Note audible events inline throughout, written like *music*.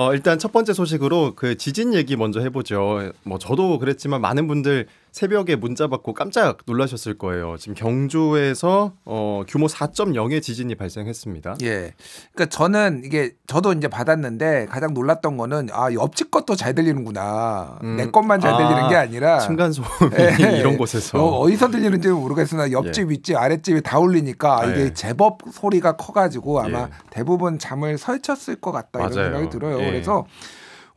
어, 일단 첫 번째 소식으로 그 지진 얘기 먼저 해보죠. 뭐 저도 그랬지만 많은 분들 새벽에 문자 받고 깜짝 놀라셨을 거예요. 지금 경주에서 어, 규모 4.0의 지진이 발생했습니다. 예. 그러니까 저는 이게 저도 이제 받았는데 가장 놀랐던 거는 아 옆집 것도 잘 들리는구나. 음, 내 것만 잘 아, 들리는 게 아니라 층간 소음 예, *laughs* 이런 예. 곳에서 어, 디서 들리는지 모르겠으나 옆집, 예. 윗집, 아랫집이 다 울리니까 아, 예. 이게 제법 소리가 커가지고 아마 예. 대부분 잠을 설쳤을 것 같다 맞아요. 이런 생각이 들어요. 예. 그래서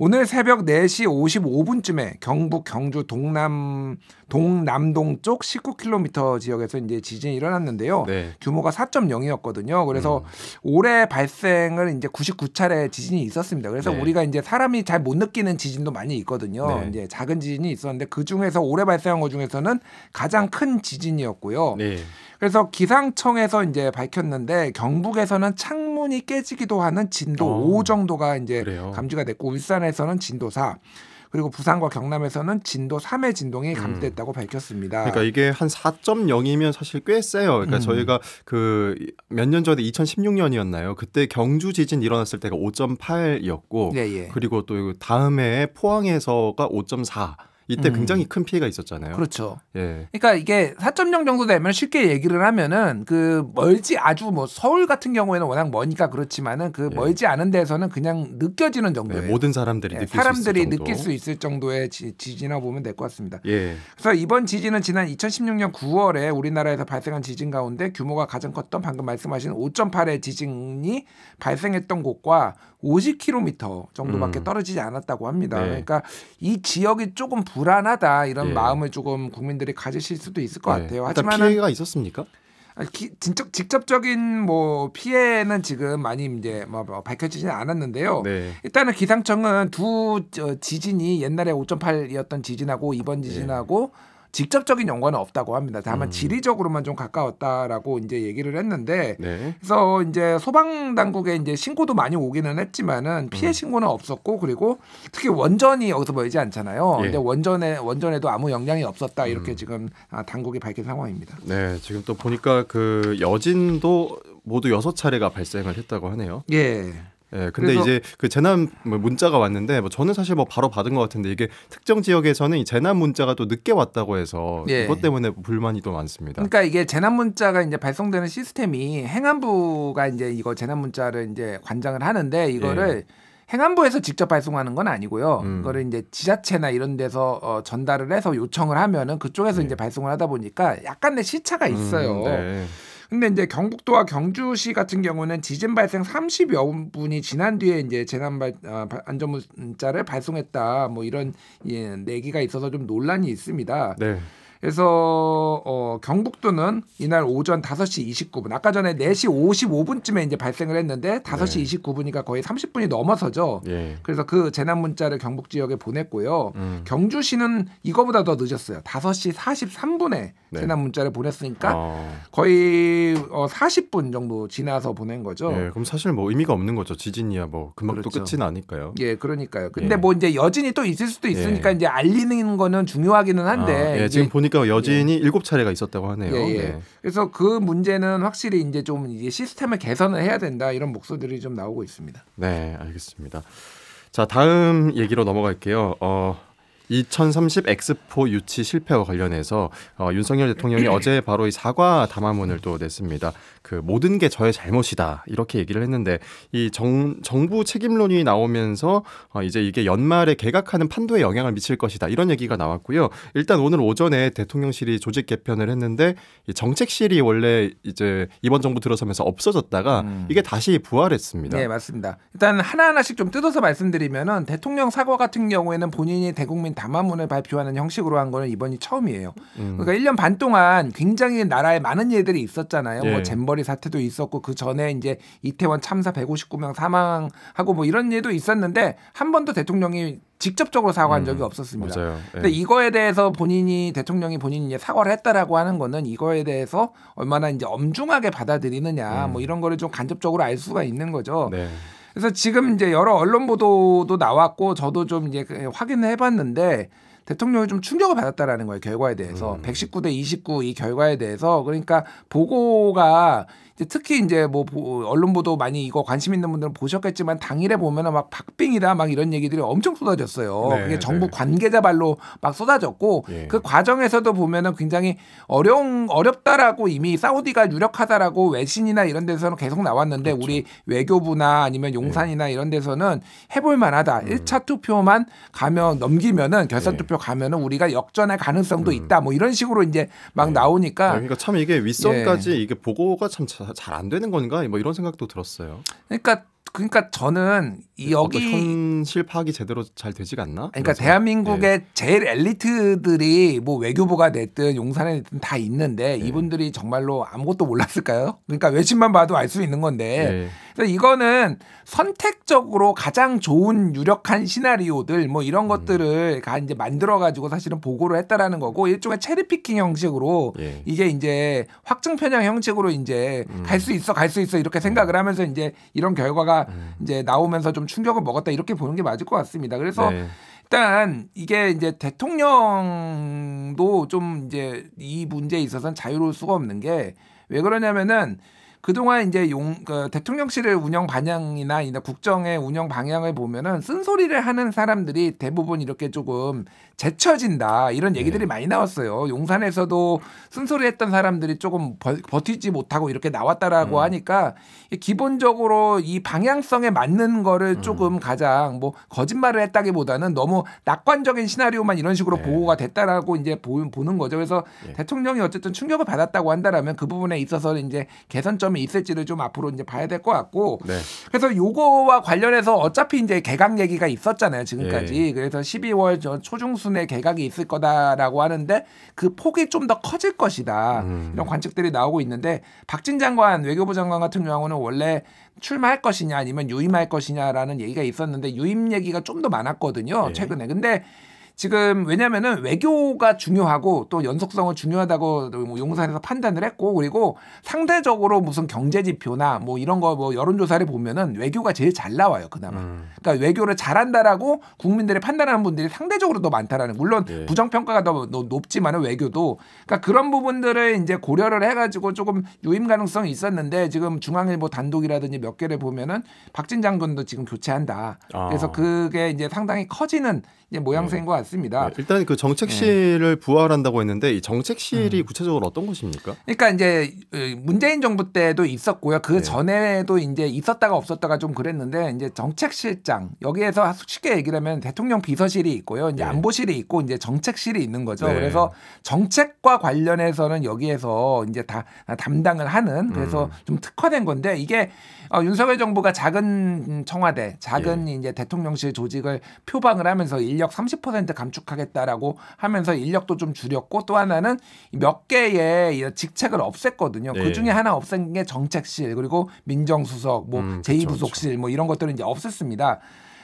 오늘 새벽 4시 55분쯤에 경북 경주 동남 동남동 쪽 19km 지역에서 이제 지진이 일어났는데요. 네. 규모가 4.0이었거든요. 그래서 음. 올해 발생을 이제 99차례 지진이 있었습니다. 그래서 네. 우리가 이제 사람이 잘 못 느끼는 지진도 많이 있거든요. 네. 이제 작은 지진이 있었는데 그 중에서 올해 발생한 것 중에서는 가장 큰 지진이었고요. 네. 그래서 기상청에서 이제 밝혔는데 경북에서는 창 차분이 깨지기도 하는 진도 어, 오. 5 정도가 이제 그래요. 감지가 됐고 울산에서는 진도 4. 그리고 부산과 경남에서는 진도 3의 진동이 음. 감지됐다고 음. 밝혔습니다. 그러니까 이게 한 4.0이면 사실 꽤 세요. 그러니까 음. 저희가 그 몇 년 전에 2016년이었나요? 그때 경주 지진 일어났을 때가 5.8이었고 예, 예. 그리고 또 그 다음에 포항에서가 5.4 이때 음. 굉장히 큰 피해가 있었잖아요. 그렇죠. 예. 그러니까 이게 4.0 정도 되면 쉽게 얘기를 하면은 그 멀지 아주 뭐 서울 같은 경우에는 워낙 머니까 그렇지만은 그 예. 멀지 않은 데에서는 그냥 느껴지는 정도예요. 예, 모든 사람들이 예, 느낄 사람들이 수 느낄 수 있을 정도의 지, 진 지나 보면 될 것 같습니다. 예. 그래서 이번 지진은 지난 2016년 9월에 우리나라에서 발생한 지진 가운데 규모가 가장 컸던 방금 말씀하신 5.8의 지진이 발생했던 곳과 50km 정도밖에 음. 떨어지지 않았다고 합니다. 네. 그러니까 이 지역이 조금 불안하다 이런 예. 마음을 조금 국민들이 가지실 수도 있을 것 예. 같아요. 하지만 피해가 있었습니까? 아, 진짜 직접적인 뭐 피해는 지금 많이 이제 뭐, 뭐 밝혀지지는 않았는데요. 네. 일단은 기상청은 두 어, 지진이 옛날에 5.8이었던 지진하고 이번 네. 지진하고 예. 직접적인 연관은 없다고 합니다. 다만 음. 지리적으로만 좀 가까웠다라고 이제 얘기를 했는데 네. 그래서 이제 소방 당국에 이제 신고도 많이 오기는 했지만은 피해 음. 신고는 없었고 그리고 특히 원전이 여기서 보이지 않잖아요. 예. 근데 원전에 원전에도 아무 영향이 없었다 이렇게 음. 지금 아, 당국이 밝힌 상황입니다. 네, 지금 또 보니까 그 여진도 모두 여섯 차례가 발생을 했다고 하네요. 예. 예, 근데 이제 그 재난 뭐 문자가 왔는데 뭐 저는 사실 뭐 바로 받은 것 같은데 이게 특정 지역에서는 이 재난 문자가 또 늦게 왔다고 해서 예. 그것 때문에 불만이 또 많습니다. 그러니까 이게 재난 문자가 이제 발송되는 시스템이 행안부가 이제 이거 재난 문자를 이제 관장을 하는데 이거를 예. 행안부에서 직접 발송하는 건 아니고요. 음. 그거를 이제 지자체나 이런 데서 어, 전달을 해서 요청을 하면은 그쪽에서 네. 이제 발송을 하다 보니까 약간의 시차가 음, 있어요. 음, 네. 근데 이제 경북도와 경주시 같은 경우는 지진 발생 30여 분이 지난 뒤에 이제 재난 발 아, 안전 문자를 발송했다. 뭐 이런 예, 내기가 있어서 좀 논란이 있습니다. 네. 그래서 어, 경북도는 이날 오전 5시 29분, 아까 전에 4시 55분쯤에 이제 발생을 했는데 5시 네. 29분이니까 거의 30분이 넘어서죠. 네. 그래서 그 재난 문자를 경북 지역에 보냈고요. 음. 경주시는 이거보다 더 늦었어요. 5시 43분에 네. 재난 문자를 보냈으니까 어. 거의 어, 40분 정도 지나서 보낸 거죠. 네, 그럼 사실 뭐 의미가 없는 거죠. 지진이야 뭐 금방 그렇죠. 또 끝이 나니까요. 예, 그러니까요. 근데 예. 뭐 이제 여진이 또 있을 수도 예. 있으니까 예. 이제 알리는 거는 중요하기는 한데 아, 예, 지금 보니까 그러니까 예. 여진이 일곱 차례가 있었다고 하네요. 예, 예, 네. 그래서 그 문제는 확실히 이제 좀 이제 시스템을 개선을 해야 된다 이런 목소리들이 좀 나오고 있습니다. 네, 알겠습니다. 자, 다음 얘기로 넘어갈게요. 어, 2030 엑스포 유치 실패와 관련해서 어, 윤석열 대통령이 어제 바로 이 사과 담화문을 또 냈습니다. 그 모든 게 저의 잘못이다 이렇게 얘기를 했는데 이 정, 정부 책임론이 나오면서 어, 이제 이게 연말에 개각하는 판도에 영향을 미칠 것이다 이런 얘기가 나왔고요. 일단 오늘 오전에 대통령실이 조직 개편을 했는데 이 정책실이 원래 이제 이번 정부 들어서면서 없어졌다가 음. 이게 다시 부활했습니다. 네 맞습니다. 일단 하나 하나씩 좀 뜯어서 말씀드리면은 대통령 사과 같은 경우에는 본인이 대국민 담화문을 발표하는 형식으로 한 거는 이번이 처음이에요. 음. 그러니까 1년 반 동안 굉장히 나라에 많은 일들이 있었잖아요. 뭐 예. 뭐 잼버리 사태도 있었고 그 전에 이제 이태원 참사 159명 사망하고 뭐 이런 일도 있었는데 한 번도 대통령이 직접적으로 사과한 음. 적이 없었습니다. 맞아요. 예. 근데 예. 이거에 대해서 본인이 대통령이 본인이 이제 사과를 했다라고 하는 거는 이거에 대해서 얼마나 이제 엄중하게 받아들이느냐 음. 뭐 이런 거를 좀 간접적으로 알 수가 있는 거죠. 네. 그래서 지금 이제 여러 언론 보도도 나왔고 저도 좀 이제 그 확인을 해봤는데 대통령이 좀 충격을 받았다라는 거예요 결과에 대해서 음. 119대 29 이 결과에 대해서 그러니까 보고가 이제 특히 이제 뭐 언론 보도 많이 이거 관심 있는 분들은 보셨겠지만 당일에 보면은 막 박빙이다 막 이런 얘기들이 엄청 쏟아졌어요. 네, 그게 네. 정부 네. 관계자 발로 막 쏟아졌고 예. 그 과정에서도 보면은 굉장히 어려운 어렵다라고 이미 사우디가 유력하다라고 외신이나 이런 데서는 계속 나왔는데 그렇죠. 우리 외교부나 아니면 용산이나 예. 이런 데서는 해볼 만하다. 음. 1차 투표만 가면 넘기면은 결선 예. 투표 가면은 우리가 역전할 가능성도 음. 있다. 뭐 이런 식으로 이제 막 예. 나오니까 네, 그러니까 참 이게 윗선까지 예. 이게 보고가 참 잘안 되는 건가? 뭐 이런 생각도 들었어요. 그러니까 그러니까 저는 네, 여기 현실 파악이 제대로 잘 되지가 않나? 그러니까 그래서, 대한민국의 예. 제일 엘리트들이 뭐 외교부가 됐든 용산에 됐든 다 있는데 예. 이분들이 정말로 아무것도 몰랐을까요? 그러니까 외신만 봐도 알 수 있는 건데 그래서 이거는 선택적으로 가장 좋은 유력한 시나리오들 뭐 이런 음. 것들을 가 이제 만들어 가지고 사실은 보고를 했다라는 거고 일종의 체리피킹 형식으로 예. 이게 이제 확증 편향 형식으로 이제 음. 갈수 있어 갈 수 있어 이렇게 생각을 음. 하면서 이제 이런 결과가 음. 이제 나오면서 좀좀 충격을 먹었다 이렇게 보는 게 맞을 것 같습니다. 그래서 네. 일단 이게 이제 대통령도 좀 이제 이 문제에 있어서는 자유로울 수가 없는 게 왜 그러냐면은 그동안 이제 용, 그 대통령실의 운영 방향이나 국정의 운영 방향을 보면은 쓴소리를 하는 사람들이 대부분 이렇게 조금 제쳐진다 이런 얘기들이 네. 많이 나왔어요. 용산에서도 쓴소리했던 사람들이 조금 버, 버티지 못하고 이렇게 나왔다라고 음. 하니까 기본적으로 이 방향성에 맞는 거를 조금 음. 가장 뭐 거짓말을 했다기보다는 너무 낙관적인 시나리오만 이런 식으로 네. 보고가 됐다라고 이제 보, 보는 거죠. 그래서 네. 대통령이 어쨌든 충격을 받았다고 한다라면 그 부분에 있어서 이제 개선점이 있을지를 좀 앞으로 이제 봐야 될 것 같고 네. 그래서 요거와 관련해서 어차피 이제 개각 얘기가 있었잖아요 지금까지 예. 그래서 12월 초중 우선순위의 개각이 있을 거다라고 하는데 그 폭이 좀 더 커질 것이다 음. 이런 관측들이 나오고 있는데 박진 장관 외교부 장관 같은 경우는 원래 출마할 것이냐 아니면 유임할 것이냐라는 얘기가 있었는데 유임 얘기가 좀 더 많았거든요 예. 최근에 근데 지금 왜냐면은 외교가 중요하고 또 연속성은 중요하다고 뭐 용산에서 판단을 했고 그리고 상대적으로 무슨 경제 지표나 뭐 이런 거 뭐 여론조사를 보면은 외교가 제일 잘 나와요 그나마. 음. 그러니까 외교를 잘한다라고 국민들이 판단하는 분들이 상대적으로 더 많다라는 물론 네. 예. 부정 평가가 더 높지만은 외교도 그러니까 그런 부분들을 이제 고려를 해가지고 조금 유임 가능성이 있었는데 지금 중앙일보 단독이라든지 몇 개를 보면은 박진 장군도 지금 교체한다. 아. 그래서 그게 이제 상당히 커지는 이제 모양새인 네. 것 같아요. 않습니다. 네, 일단 그 정책실을 네. 부활한다고 했는데 이 정책실이 음. 구체적으로 어떤 곳입니까 그러니까 이제 어, 문재인 정부 때도 있었고요. 그 네. 전에도 이제 있었다가 없었다가 좀 그랬는데 이제 정책실장 여기에서 쉽게 얘기하면 대통령 비서실이 있고요. 이제 네. 안보실이 있고 이제 정책실이 있는 거죠. 네. 그래서 정책과 관련해서는 여기에서 이제 다 담당을 하는 그래서 음. 좀 특화된 건데 이게 어, 윤석열 정부가 작은 청와대, 작은 예. 이제 대통령실 조직을 표방을 하면서 인력 30% 10% 감축하겠다라고 하면서 인력도 좀 줄였고 또 하나는 몇 개의 직책을 없앴거든요. 네. 그 중에 하나 없앤 게 정책실 그리고 민정수석 뭐 음, 제2부속실 그렇뭐 이런 것들은 이제 없앴습니다.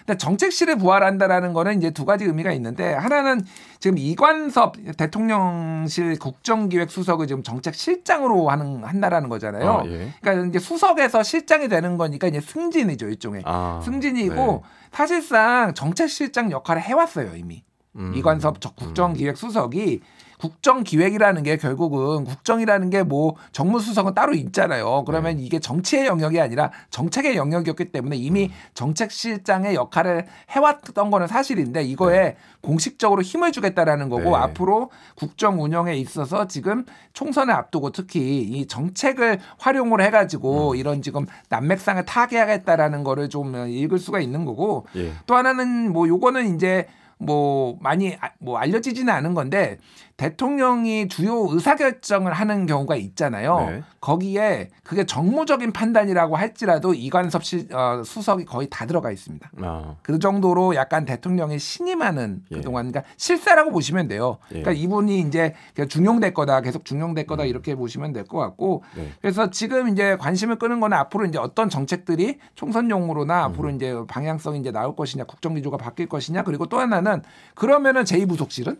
근데 정책실을 부활한다라는 거는 이제 두 가지 의미가 있는데 하나는 지금 이관섭 대통령실 국정기획수석을 지금 정책실장으로 하는 한다라는 거잖아요. 아, 예. 그러니까 이제 수석에서 실장이 되는 거니까 이제 승진이죠 일종의 아, 승진이고 네. 사실상 정책실장 역할을 해왔어요 이미. 음. 이관섭 국정기획수석이 국정기획이라는 게 결국은 국정이라는 게 뭐 정무수석은 따로 있잖아요. 그러면 네. 이게 정치의 영역이 아니라 정책의 영역이었기 때문에 이미 음. 정책실장의 역할을 해왔던 거는 사실인데 이거에 네. 공식적으로 힘을 주겠다라는 거고 네. 앞으로 국정 운영에 있어서 지금 총선을 앞두고 특히 이 정책을 활용을 해가지고 음. 이런 지금 난맥상을 타개하겠다라는 거를 좀 읽을 수가 있는 거고 예. 또 하나는 뭐 요거는 이제 뭐 많이 아, 뭐 알려지지는 않은 건데 대통령이 주요 의사결정을 하는 경우가 있잖아요. 네. 거기에 그게 정무적인 판단이라고 할지라도 이관섭 씨, 어, 수석이 거의 다 들어가 있습니다. 아. 그 정도로 약간 대통령이 신임하는 그 예. 그동안 그러니까 실세라고 보시면 돼요. 예. 그러니까 이분이 이제 중용될 거다, 계속 중용될 거다 음. 이렇게 보시면 될 것 같고 네. 그래서 지금 이제 관심을 끄는 거는 앞으로 이제 어떤 정책들이 총선용으로나 음. 앞으로 이제 방향성이 이제 나올 것이냐, 국정기조가 바뀔 것이냐, 그리고 또 하나는 그러면은 제2부속실은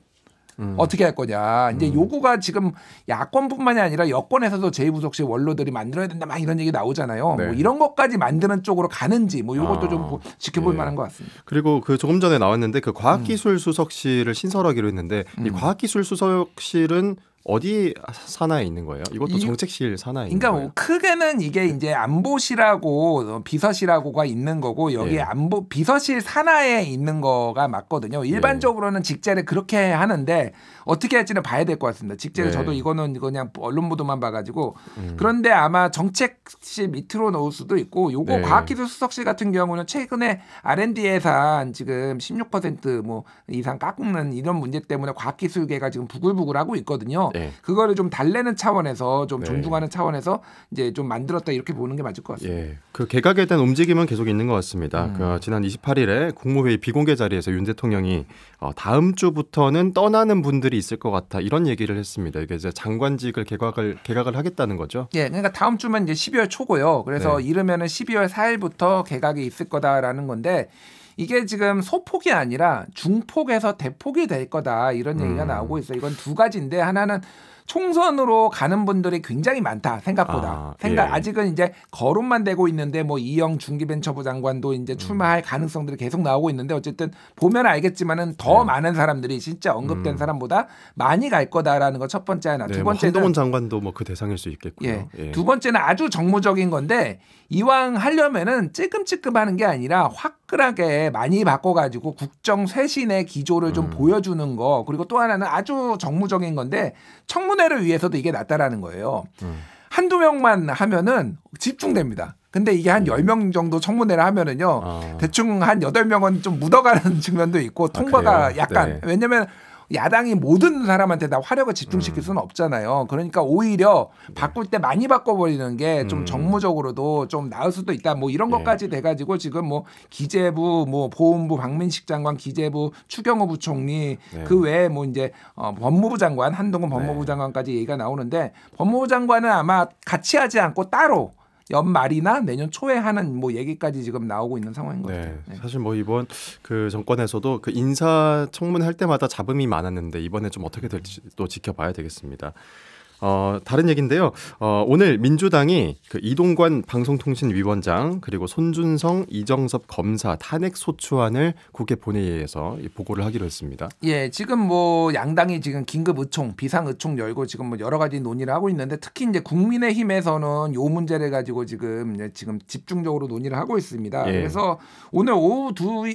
음. 어떻게 할 거냐. 이제 음. 요구가 지금 야권뿐만이 아니라 여권에서도 제2부속실 원로들이 만들어야 된다 막 이런 얘기 나오잖아요. 뭐 네. 뭐 이런 것까지 만드는 쪽으로 가는지 뭐 요것도 아, 좀 지켜볼 예. 만한 것 같습니다. 그리고 그 조금 전에 나왔는데 그 과학기술 음. 수석실을 신설하기로 했는데 이 음. 과학기술 수석실은 어디 산하에 있는 거예요? 이것도 정책실 산하에 있는 그러니까 뭐 크게는 이게 네. 이제 안보실하고 어, 비서실하고가 있는 거고 여기 예. 네. 안보 비서실 산하에 있는 거가 맞거든요. 일반적으로는 직제를 그렇게 하는데 어떻게 할지는 봐야 될 것 같습니다. 직제를 예. 저도 이거는 그냥 언론 보도만 봐가지고 음. 그런데 아마 정책실 밑으로 넣을 수도 있고 요거 네. 과학기술수석실 같은 경우는 최근에 R&D 예산 지금 16%뭐 이상 깎는 이런 문제 때문에 과학기술계가 지금 부글부글하고 있거든요. 네. 그거를 좀 달래는 차원에서 좀 네. 존중하는 차원에서 이제 좀 만들었다 이렇게 보는 게 맞을 것 같습니다. 예. 그 개각에 대한 움직임은 계속 있는 것 같습니다. 음. 그 지난 28일에 국무회의 비공개 자리에서 윤 대통령이 어, 다음 주부터는 떠나는 분들이 있을 것 같아 이런 얘기를 했습니다. 이게 이제 장관직을 개각을 개각을 하겠다는 거죠. 예, 그러니까 다음 주면 이제 12월 초고요. 그래서 네. 이르면은 12월 4일부터 개각이 있을 거다라는 건데 이게 지금 소폭이 아니라 중폭에서 대폭이 될 거다 이런 얘기가 음. 나오고 있어요. 이건 두 가지인데 하나는 총선으로 가는 분들이 굉장히 많다 생각보다 아, 생각 예. 아직은 이제 거론만 되고 있는데 뭐 이영 중기벤처부 장관도 이제 음. 출마할 음. 가능성들이 계속 나오고 있는데 어쨌든 보면 알겠지만은 더 네. 많은 사람들이 진짜 언급된 음. 사람보다 많이 갈 거다라는 거 첫 번째 하나 네, 두 뭐 번째는 뭐 한동훈 장관도 뭐 그 대상일 수 있겠고요. 예. 예. 두 번째는 아주 정무적인 건데 이왕 하려면은 찔끔찔끔하는 게 아니라 화끈하게 많이 바꿔가지고 국정 쇄신의 기조를 좀 음. 보여주는 거 그리고 또 하나는 아주 정무적인 건데 청문 손회를 위해서도 이게 낫다라는 거예요. 음. 한두 명만 하면은 집중됩니다. 근데 이게 한1 0명 음. 정도 청문회를 하면은요. 아. 대충 한8 명은좀 묻어가는 *laughs* 측면도 있고 통과가 아, 약간 네. 왜냐면 야당이 모든 사람한테 다 화력을 집중시킬 음. 수는 없잖아요. 그러니까 오히려 네. 바꿀 때 많이 바꿔버리는 게좀 음. 정무적으로도 좀 나을 수도 있다. 뭐 이런 네. 것까지 돼가지고 지금 뭐 기재부, 뭐 보훈부, 박민식 장관, 기재부, 추경호 부총리 네. 그 외에 뭐 이제 어, 법무부 장관 한동훈 법무부 장관까지 얘기가 나오는데 법무부 장관은 아마 같이 하지 않고 따로 연말이나 내년 초에 하는 뭐 얘기까지 지금 나오고 있는 상황인 것 네, 같아요. 네. 사실 뭐 이번 그 정권에서도 그 인사 청문회 할 때마다 잡음이 많았는데 이번에 좀 어떻게 될지 또 지켜봐야 되겠습니다. 어, 다른 얘기인데요. 어, 오늘 민주당이 그 이동관 방송통신위원장 그리고 손준성 이정섭 검사 탄핵 소추안을 국회 본회의에서 보고를 하기로 했습니다. 예, 지금 뭐 양당이 지금 긴급 의총, 비상 의총 열고 지금 뭐 여러 가지 논의를 하고 있는데 특히 이제 국민의힘에서는 요 문제를 가지고 지금 지금 집중적으로 논의를 하고 있습니다. 예. 그래서 오늘 오후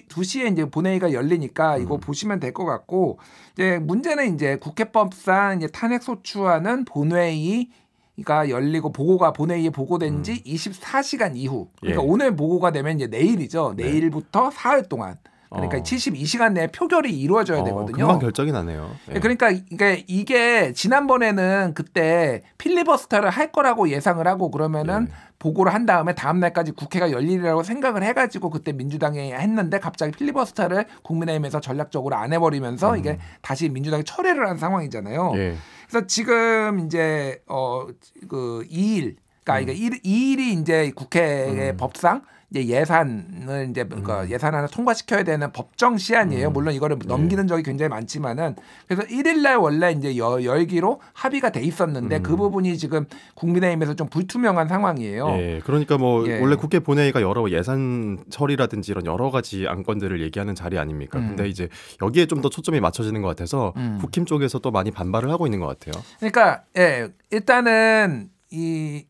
두시에 이제 본회의가 열리니까 이거 음. 보시면 될 것 같고 이제 문제는 이제 국회법상 이제 탄핵 소추안은 본회의가 열리고 보고가 본회의에 보고된 지 음. 24시간 이후 그러니까 예. 오늘 보고가 되면 이제 내일이죠. 네. 내일부터 사흘 동안 그러니까 어. 72시간 내에 표결이 이루어져야 어, 되거든요. 금방 결정이 나네요. 예. 네. 그러니까 이게, 이게 지난번에는 그때 필리버스터를 할 거라고 예상을 하고 그러면은 네. 보고를 한 다음에 다음 날까지 국회가 열리리라고 생각을 해가지고 그때 민주당이 했는데 갑자기 필리버스터를 국민의힘에서 전략적으로 안 해버리면서 음. 이게 다시 민주당이 철회를 한 상황이잖아요. 네. 그래서 지금 이제 어 그 2일 그러니까 음. 이게 2일이 이제 국회의 음. 법상 이제 예산을 이제 그러 그러니까 음. 예산 안을 통과시켜야 되는 법정 시한이에요. 음. 물론 이거를 예. 넘기는 적이 굉장히 많지만은 그래서 1일날 원래 이제 여, 열기로 합의가 돼 있었는데 그 음. 그 부분이 지금 국민의힘에서 좀 불투명한 상황이에요. 예, 그러니까 뭐 예. 원래 국회 본회의가 여러 예산 처리라든지 이런 여러 가지 안건들을 얘기하는 자리 아닙니까? 음. 근데 이제 여기에 좀 더 초점이 맞춰지는 것 같아서 음. 국힘 쪽에서 또 많이 반발을 하고 있는 것 같아요. 그러니까 예, 일단은 이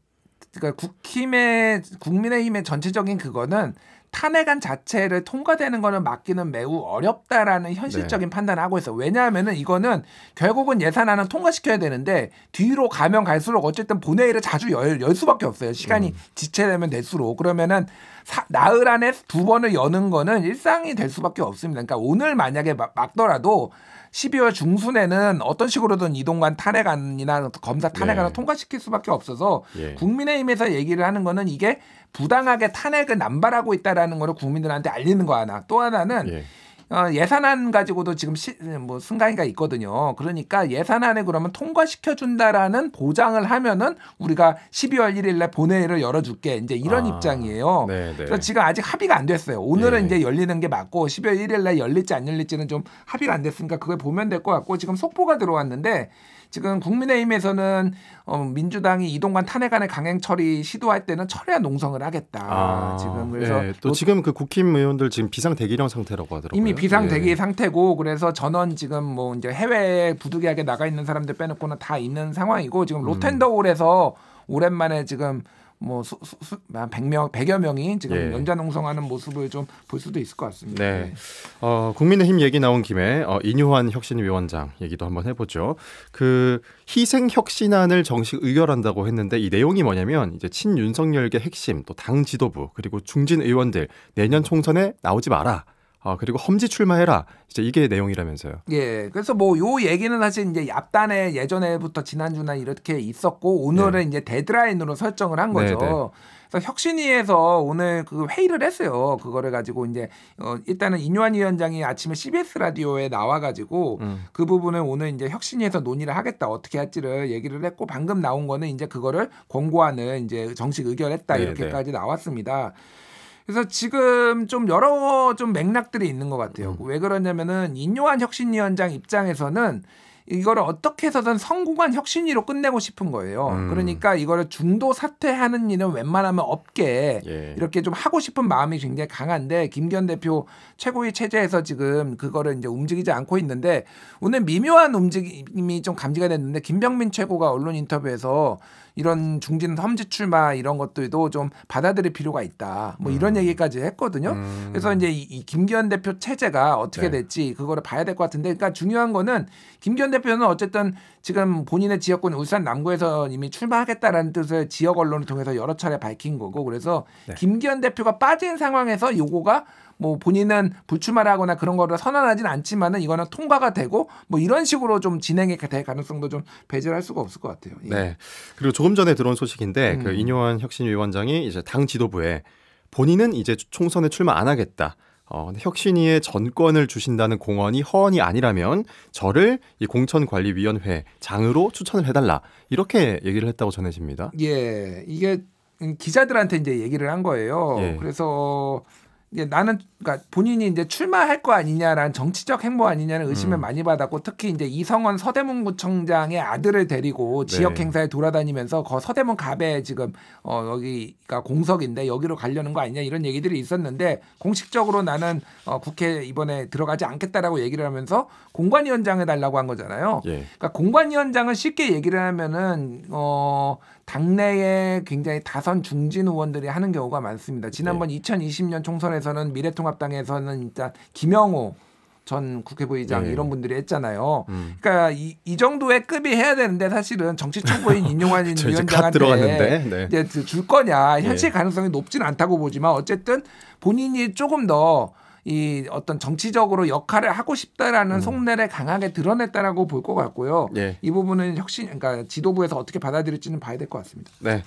그러니까 국힘의 국민의힘의 전체적인 그거는 탄핵안 자체를 통과되는 거는 막기는 매우 어렵다라는 현실적인 네. 판단을 하고 있어. 요 왜냐하면은 이거는 결국은 예산안은 통과시켜야 되는데 뒤로 가면 갈수록 어쨌든 본회의를 자주 열, 열 수밖에 없어요. 시간이 음. 지체되면 될수록 그러면은 사, 나흘 안에 두 번을 여는 거는 일상이 될 수밖에 없습니다. 그러니까 오늘 만약에 막, 막더라도 12월 중순에는 어떤 식으로든 이동관 탄핵안이나 검사 탄핵안을 네. 통과시킬 수밖에 없어서 예. 국민의힘에서 얘기를 하는 거는 이게 부당하게 탄핵을 남발하고 있다라는 거를 국민들한테 알리는 거 하나. 또 하나는 예. 어, 예산안 가지고도 지금 시, 뭐 승강이가 있거든요. 그러니까 예산안에 그러면 통과시켜 준다라는 보장을 하면은 우리가 12월 1일날 본회의를 열어줄게 이제 이런 아, 입장이에요. 네네. 네. 그래서 지금 아직 합의가 안 됐어요. 오늘은 네. 이제 열리는 게 맞고 12월 1일날 열릴지 안 열릴지는 좀 합의가 안 됐으니까 그걸 보면 될 것 같고 지금 속보가 들어왔는데 지금 국민의힘에서는 어, 민주당이 이동관 탄핵안의 강행 처리 시도할 때는 철야 회 농성을 하겠다. 아, 지금 그래서 예, 또 지금 그 국힘 의원들 지금 비상 대기령 상태라고 하더라고요. 이미 비상 대기 예. 상태고 그래서 전원 지금 뭐 이제 해외에 부득이하게 나가 있는 사람들 빼놓고는 다 있는 상황이고 지금 음. 로텐더홀에서 음. 오랜만에 지금 뭐 수, 수, 수, 한 100명, 100여 명이 지금 예. 연좌농성하는 모습을 좀 볼 수도 있을 것 같습니다. 네. 예. 어, 국민의힘 얘기 나온 김에 어, 인유환 혁신위원장 얘기도 한번 해보죠. 그 희생 혁신안을 정식 의결한다고 했는데 이 내용이 뭐냐면 이제 친윤석열계 핵심 또 당 지도부 그리고 중진 의원들 내년 총선에 나오지 마라. 아, 그리고 험지 출마해라. 이제 이게 내용이라면서요. 예. 그래서 뭐 요 얘기는 사실 이제 앞단에 예전에부터 지난주나 이렇게 있었고 오늘은 네. 이제 데드라인으로 설정을 한 거죠. 네, 네. 그래서 혁신위에서 오늘 그 회의를 했어요. 그거를 가지고 이제 어 일단은 인요한 위원장이 아침에 CBS 라디오에 나와 가지고 음. 그 부분을 오늘 이제 혁신위에서 논의를 하겠다. 어떻게 할지를 얘기를 했고 방금 나온 거는 이제 그거를 권고하는 이제 정식 의결했다. 네, 네. 이렇게까지 나왔습니다. 그래서 지금 좀 여러 좀 맥락들이 있는 것 같아요. 음. 왜 그러냐면은 인요한 혁신위원장 입장에서는 이걸 어떻게 해서든 성공한 혁신위로 끝내고 싶은 거예요. 음. 그러니까 이거를 중도 사퇴하는 일은 웬만하면 없게 예. 이렇게 좀 하고 싶은 마음이 굉장히 강한데 김기현 대표 최고위 체제에서 지금 그거를 이제 움직이지 않고 있는데 오늘 미묘한 움직임이 좀 감지가 됐는데 김병민 최고가 언론 인터뷰에서 이런 중진 험지 출마 이런 것들도 좀 받아들일 필요가 있다. 뭐 이런 음. 얘기까지 했거든요. 음. 그래서 이제 이, 이, 김기현 대표 체제가 어떻게 네. 될지 그거를 봐야 될 것 같은데 그러니까 중요한 거는 김기현 대표는 어쨌든 지금 본인의 지역권 울산 남구에서 이미 출마하겠다라는 뜻을 지역 언론을 통해서 여러 차례 밝힌 거고 그래서 네. 김기현 대표가 빠진 상황에서 요거가 뭐 본인은 불출마 하거나 그런 거를 선언하진 않지만은 이거는 통과가 되고 뭐 이런 식으로 좀 진행이 될 가능성도 좀 배제할 수가 없을 것 같아요. 예. 네. 그리고 조금 전에 들어온 소식인데 음. 그인뇨한 혁신위원장이 이제 당 지도부에 본인은 이제 총선에 출마 안 하겠다. 어, 혁신위의 전권을 주신다는 공언이 허언이 아니라면 저를 이 공천관리위원회 장으로 추천을 해달라 이렇게 얘기를 했다고 전해집니다. 예, 이게 기자들한테 이제 얘기를 한 거예요. 예. 그래서 나는 그러니까 본인이 이제 출마할 거 아니냐라는 정치적 행보 아니냐는 의심을 음. 많이 받았고 특히 이제 이성원 서대문 구청장의 아들을 데리고 네. 지역 행사에 돌아다니면서 거 서대문 갑에 지금 어 여기가 공석인데 여기로 가려는 거 아니냐 이런 얘기들이 있었는데 공식적으로 나는 어 국회 이번에 들어가지 않겠다라고 얘기를 하면서 공관위원장 해달라고 한 거잖아요. 예. 그러니까 공관위원장은 쉽게 얘기를 하면은 어 당내에 굉장히 다선 중진 의원들이 하는 경우가 많습니다. 지난번 네. 2020년 총선에서는 미래통합당에서는 일단 김영호 전 국회의장 네. 이런 분들이 했잖아요. 음. 그러니까 이, 이, 정도의 급이 해야 되는데 사실은 정치 초보인 인용환 *laughs* 위원장한테 네. 이제 줄 거냐 현실 예. 가능성이 높지는 않다고 보지만 어쨌든 본인이 조금 더이 어떤 정치적으로 역할을 하고 싶다라는 음. 속내를 강하게 드러냈다라고 볼 것 같고요. 네. 이 부분은 혁신, 그러니까 지도부에서 어떻게 받아들일지는 봐야 될 것 같습니다. 네.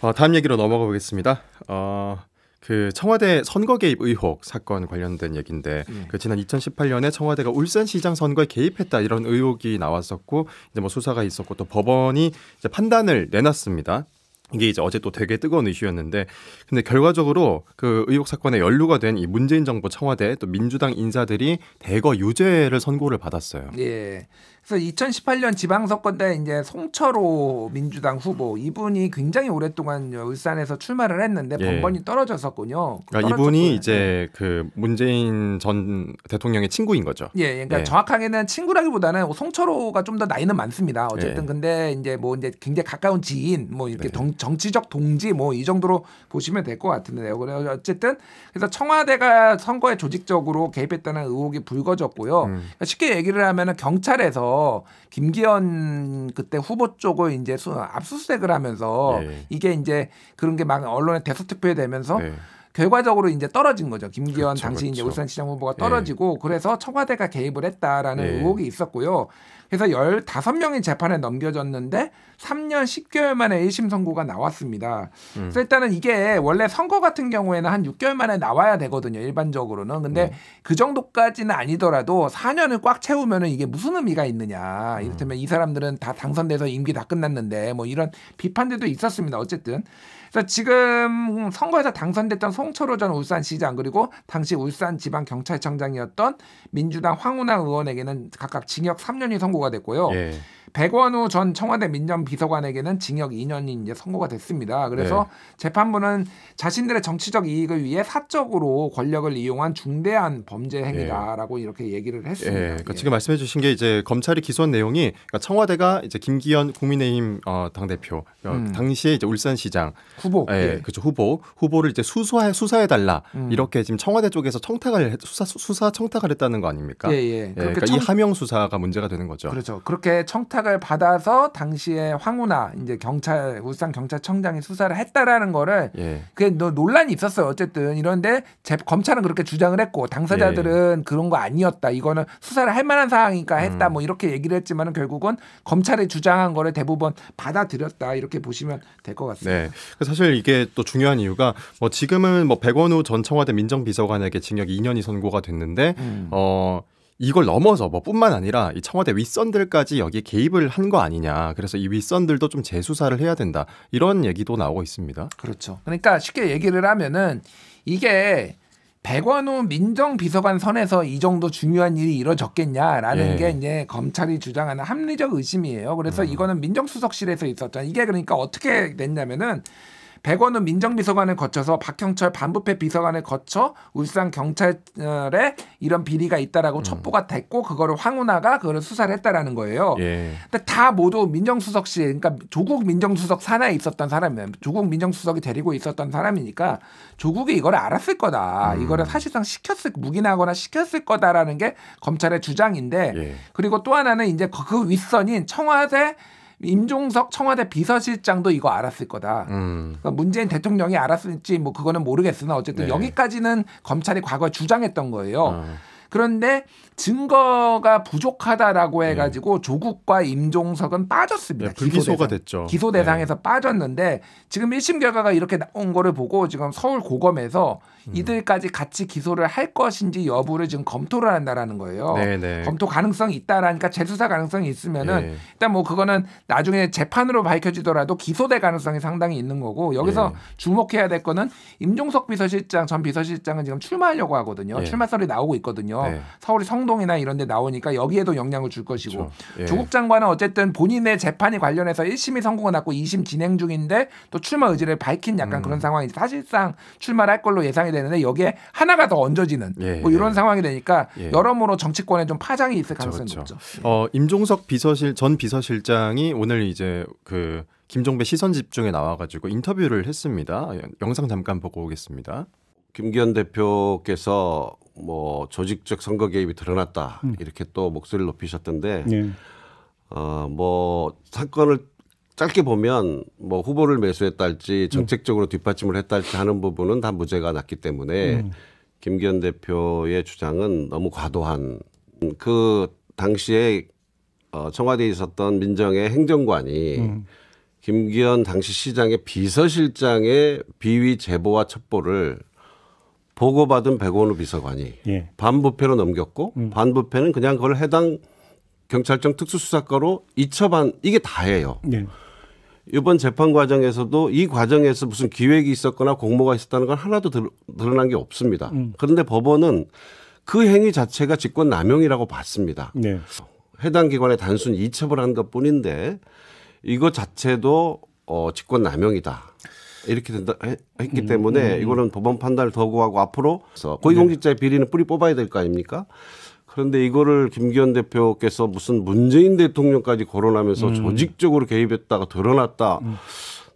어, 다음 얘기로 넘어가 보겠습니다. 어... 그 청와대 선거 개입 의혹 사건 관련된 얘기인데 네. 음. 그 지난 2018년에 청와대가 울산시장 선거에 개입했다 이런 의혹이 나왔었고 이제 뭐 수사가 있었고 또 법원이 이제 판단을 내놨습니다. 이게 이제 어제 또 되게 뜨거운 이슈였는데 근데 결과적으로 그 의혹 사건에 연루가 된 이 문재인 정부 청와대 또 민주당 인사들이 대거 유죄를 선고를 받았어요. 예. 그래서 2018년 지방선거 때 이제 송철호 민주당 후보 이분이 굉장히 오랫동안 울산에서 출마를 했는데 예. 번번이 떨어졌었군요. 그러니까 이분이 네. 이제 그 문재인 전 대통령의 친구인 거죠. 예, 그러니까 예. 정확하게는 친구라기보다는 송철호가 좀 더 나이는 많습니다. 어쨌든 예. 근데 이제 뭐 이제 굉장히 가까운 지인 뭐 이렇게 네. 동, 정치적 동지 뭐 이 정도로 보시면 될 것 같은데요. 그래서 어쨌든 그래서 청와대가 선거에 조직적으로 개입했다는 의혹이 불거졌고요. 음. 그러니까 쉽게 얘기를 하면은 경찰에서 해서 김기현 그때 후보 쪽을 이제 압수수색을 하면서 예. 이게 이제 그런 게 막 언론에 대서특에되면서 예. 네. 결과적으로 이제 떨어진 거죠. 김기현 그렇죠, 그렇죠. 당시 그렇죠. 이제 울산시장 후보가 떨어지고 예. 그래서 청와대가 개입을 했다라는 예. 의혹이 있었고요. 그래서 열 다섯 명이 재판에 넘겨졌는데 3년 10개월 만에 1심 선고가 나왔습니다. 음. 그래서 일단은 이게 원래 선거 같은 경우에는 한 6개월 만에 나와야 되거든요. 일반적으로는. 근데 음. 그 정도까지는 아니더라도 4년을 꽉 채우면은 이게 무슨 의미가 있느냐. 음. 이를테면 이 사람들은 다 당선돼서 임기 다 끝났는데 뭐 이런 비판들도 있었습니다. 어쨌든. 그 지금 선거에서 당선됐던 송철호 전 울산시장 그리고 당시 울산지방경찰청장이었던 민주당 황운하 의원에게는 각각 징역 3년이 선고가 됐고요. 예. 백원우 전 청와대 민정비서관에게는 징역 2년이 이제 선고가 됐습니다. 그래서 네. 재판부는 자신들의 정치적 이익을 위해 사적으로 권력을 이용한 중대한 범죄 행위다라고 네. 이렇게 얘기를 했습니다. 네. 그러니까 예. 지금 말씀해주신 게 이제 검찰이 기소한 내용이 그러니까 청와대가 이제 김기현 국민의힘 어, 당 대표 어, 음. 당시에 이제 울산시장 후보, 예, 예. 그죠 후보 후보를 이제 수사해 수사해 달라 음. 이렇게 지금 청와대 쪽에서 청탁을 수사 수사 청탁을 했다는 거 아닙니까? 예, 예. 예 그러니까 청... 이 하명 수사가 문제가 되는 거죠. 그렇죠. 그렇게 청탁 연락을 받아서 당시에 황우나 이제 경찰 울산 경찰청장이 수사를 했다라는 거를 예. 그게 논란이 있었어요. 어쨌든 이런데 제, 검찰은 그렇게 주장을 했고 당사자들은 예. 그런 거 아니었다. 이거는 수사를 할 만한 사항이니까 했다. 음. 뭐 이렇게 얘기를 했지만은 결국은 검찰이 주장한 거를 대부분 받아들였다. 이렇게 보시면 될 것 같습니다. 네. 그 사실 이게 또 중요한 이유가 뭐 지금은 뭐 백원우 전 청와대 민정비서관에게 징역 2년이 선고가 됐는데 음. 어 이걸 넘어서 뭐 뿐만 아니라 이 청와대 윗선들까지 여기에 개입을 한 거 아니냐. 그래서 이 윗선들도 좀 재수사를 해야 된다. 이런 얘기도 나오고 있습니다. 그렇죠. 그러니까 쉽게 얘기를 하면은 이게 백원우 민정비서관 선에서 이 정도 중요한 일이 이뤄졌겠냐라는 예. 게 이제 검찰이 주장하는 합리적 의심이에요. 그래서 음. 이거는 민정수석실에서 있었잖아요. 이게 그러니까 어떻게 됐냐면은 백원은 민정비서관을 거쳐서 박형철 반부패 비서관을 거쳐 울산 경찰에 이런 비리가 있다라고 음. 첩보가 됐고 그거를 황운하가 그거를 수사를 했다라는 거예요. 예. 근데 다 모두 민정수석실 그러니까 조국 민정수석 산하에 있었던 사람이에요. 조국 민정수석이 데리고 있었던 사람이니까 조국이 이걸 알았을 거다. 음. 이거를 사실상 시켰을 묵인하거나 시켰을 거다라는 게 검찰의 주장인데 예. 그리고 또 하나는 이제 그, 그 윗선인 청와대 임종석 청와대 비서실장도 이거 알았을 거다. 음. 그러니까 문재인 대통령이 알았을지 뭐 그거는 모르겠으나 어쨌든 네. 여기까지는 검찰이 과거 에 주장했던 거예요. 음. 그런데 증거가 부족하다라고 네. 해가지고 조국과 임종석은 빠졌습니다. 네, 불기소가 기소대상. 됐죠. 기소 네. 대상에서 빠졌는데 지금 1심 결과가 이렇게 나온 거를 보고 지금 서울 고검에서 음. 이들까지 같이 기소를 할 것인지 여부를 지금 검토를 한다라는 거예요. 네네. 검토 가능성이 있다라니까 재수사 가능성이 있으면은 예. 일단 뭐 그거는 나중에 재판으로 밝혀지더라도 기소될 가능성이 상당히 있는 거고 여기서 예. 주목해야 될 거는 임종석 비서실장 전 비서실장은 지금 출마하려고 하거든요. 예. 출마설이 나오고 있거든요. 서울이 성 홍동이나 이런 데 나오니까 여기에도 영향을 줄 것이고 그렇죠. 예. 조국 장관은 어쨌든 본인의 재판이 관련해서 1심이 선고가 났고 2심 진행 중인데 또 출마 의지를 밝힌 약간 음. 그런 상황이 사실상 출마를 할 걸로 예상이 되는데 여기에 하나가 더 얹어지는 예. 뭐 이런 예. 상황이 되니까 예. 여러모로 정치권에 좀 파장이 있을 그렇죠, 가능성이 그렇죠. 높죠. 어, 임종석 비서실 전 비서실장이 오늘 이제 그 김종배 시선 집중에 나와가지고 인터뷰를 했습니다. 영상 잠깐 보고 오겠습니다. 김기현 대표께서 뭐 조직적 선거 개입이 드러났다 음. 이렇게 또 목소리를 높이셨던데 네. 예. 어뭐 사건을 짧게 보면 뭐 후보를 매수했다 할지 음. 정책적으로 뒷받침을 했다 할지 하는 부분은 다 무죄가 났기 때문에 음. 김기현 대표의 주장은 너무 과도한 그 당시에 어, 청와대에 있었던 민정의 행정관이 음. 김기현 당시 시장의 비서실장의 비위 제보와 첩보를 보고받은 백원우 비서관이 예. 반부패로 넘겼고 음. 반부패는 그냥 그걸 해당 경찰청 특수수사과로 이첩한 이게 다예요. 예. 이번 재판 과정에서도 이 과정에서 무슨 기획이 있었거나 공모가 있었다는 건 하나도 드, 러난게 없습니다. 음. 그런데 법원은 그 행위 자체가 직권 남용이라고 봤습니다. 네. 해당 기관에 단순 이첩을 한 것 뿐인데 이거 자체도 어, 직권 남용이다. 이렇게 된다 했기 음, 때문에 음, 음. 이거는 법원 판단을 더 구하고 앞으로 네. 고위공직자의 비리는 뿌리 뽑아야 될 거 아닙니까? 그런데 이거를 김기현 대표께서 무슨 문재인 대통령까지 거론하면서 음. 조직적으로 개입했다가 드러났다. 음.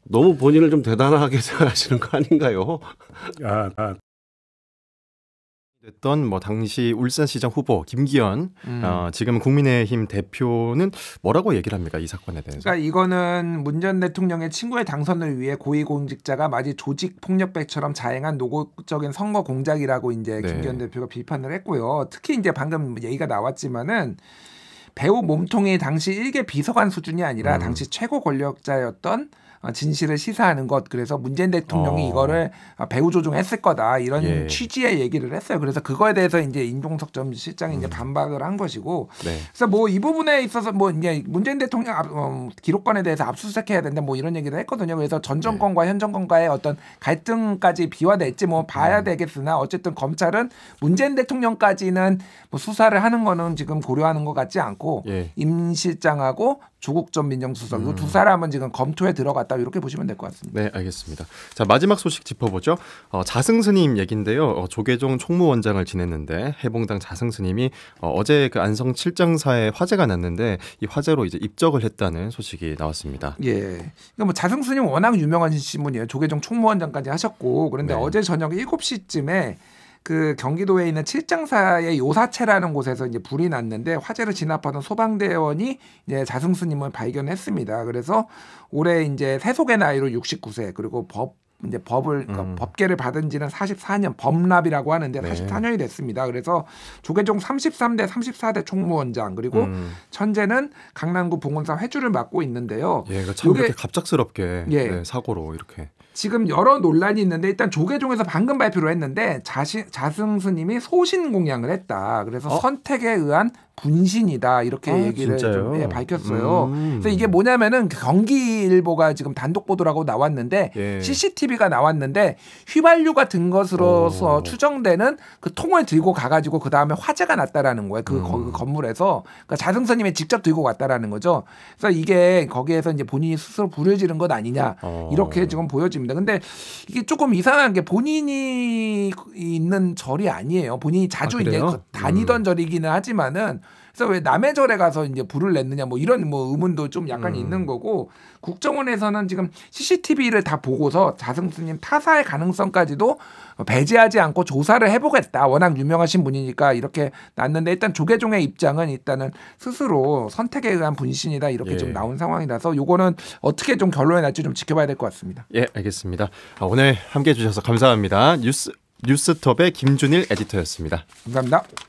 너무 본인을 좀 대단하게 *laughs* 생각하시는 거 아닌가요? 아, 아. 됐던 뭐 당시 울산시장 후보 김기현 음. 어, 지금 국민의힘 대표는 뭐라고 얘기를 합니까 이 사건에 대해서? 그러니까 이거는 문 전 대통령의 친구의 당선을 위해 고위공직자가 마치 조직 폭력배처럼 자행한 노골적인 선거 공작이라고 이제 네. 김기현 대표가 비판을 했고요. 특히 이제 방금 얘기가 나왔지만은 배우 몸통이 당시 일개 비서관 수준이 아니라 음. 당시 최고 권력자였던 어, 진실을 시사하는 것 그래서 문재인 대통령이 어. 이거를 아, 배후 조종했을 거다 이런 예. 취지의 얘기를 했어요. 그래서 그거에 대해서 이제 임종석 전 실장이 음. 이제 반박을 한 것이고 네. 그래서 뭐 이 부분에 있어서 뭐 이제 문재인 대통령 앞, 어, 기록관에 대해서 압수수색해야 된다 뭐 이런 얘기를 했거든요. 그래서 전 네. 정권과 네. 현 정권과의 어떤 갈등까지 비화될지 뭐 봐야 음. 되겠으나 어쨌든 검찰은 문재인 대통령까지는 뭐 수사를 하는 거는 지금 고려하는 것 같지 않고 예. 임 실장하고 조국 전 민정수석 음. 두 사람은 지금 검토에 들어갔다 이렇게 보시면 될 것 같습니다. 네, 알겠습니다. 자 마지막 소식 짚어보죠. 어, 자승 스님 얘긴데요. 어, 조계종 총무원장을 지냈는데 해봉당 자승 스님이 어, 제그 안성 칠장사에 화재가 났는데 이 화재로 이제 입적을 했다는 소식이 나왔습니다. 예, 그러니까 뭐 자승 스님 워낙 유명한 신문이에요. 조계종 총무원장까지 하셨고 그런데 네. 어제 저녁 7시쯤에 그 경기도에 있는 칠장사의 요사체라는 곳에서 이제 불이 났는데 화재를 진압하던 소방대원이 이제 자승스님을 발견했습니다. 그래서 올해 이제 세속의 나이로 69세 그리고 법 이제 법을 그러니까 음. 법계를 받은 지는 44년 법납이라고 하는데 네. 44년이 됐습니다. 그래서 조계종 33대 34대 총무원장 그리고 음. 천재는 강남구 봉원사 회주를 맡고 있는데요. 예, 그러니까 참 이렇게 갑작스럽게 예. 네, 사고로 이렇게 지금 여러 논란이 있는데 일단 조계종에서 방금 발표를 했는데 자시, 자승 스님이 소신 공양을 했다. 그래서 어? 선택에 의한 군신이다 이렇게 아, 얘기를 좀, 예, 밝혔어요. 음. 그래서 이게 뭐냐면은 그 경기일보가 지금 단독 보도라고 나왔는데 예. CCTV가 나왔는데 휘발유가 든 것으로서 오. 추정되는 그 통을 들고 가가지고 그 다음에 화재가 났다라는 거예요. 그, 음. 거, 그 건물에서 그러니까 자승선님이 직접 들고 갔다라는 거죠. 그래서 이게 거기에서 이제 본인이 스스로 불을 지른 것 아니냐 어. 이렇게 지금 보여집니다. 근데 이게 조금 이상한 게 본인이 있는 절이 아니에요. 본인이 자주 아, 이제 그 다니던 음. 절이기는 하지만은 그래서 왜 남의 절에 가서 이제 불을 냈느냐 뭐 이런 뭐 의문도 좀 약간 음. 있는 거고 국정원에서는 지금 CCTV를 다 보고서 자승스님 타사의 가능성까지도 배제하지 않고 조사를 해보겠다. 워낙 유명하신 분이니까 이렇게 났는데 일단 조계종의 입장은 일단은 스스로 선택에 의한 분신이다 이렇게 예. 좀 나온 상황이라서 요거는 어떻게 좀 결론이 날지 좀 지켜봐야 될 것 같습니다. 예, 알겠습니다. 아, 오늘 함께해 주셔서 감사합니다. 뉴스 뉴스톱의 김준일 에디터였습니다. 감사합니다.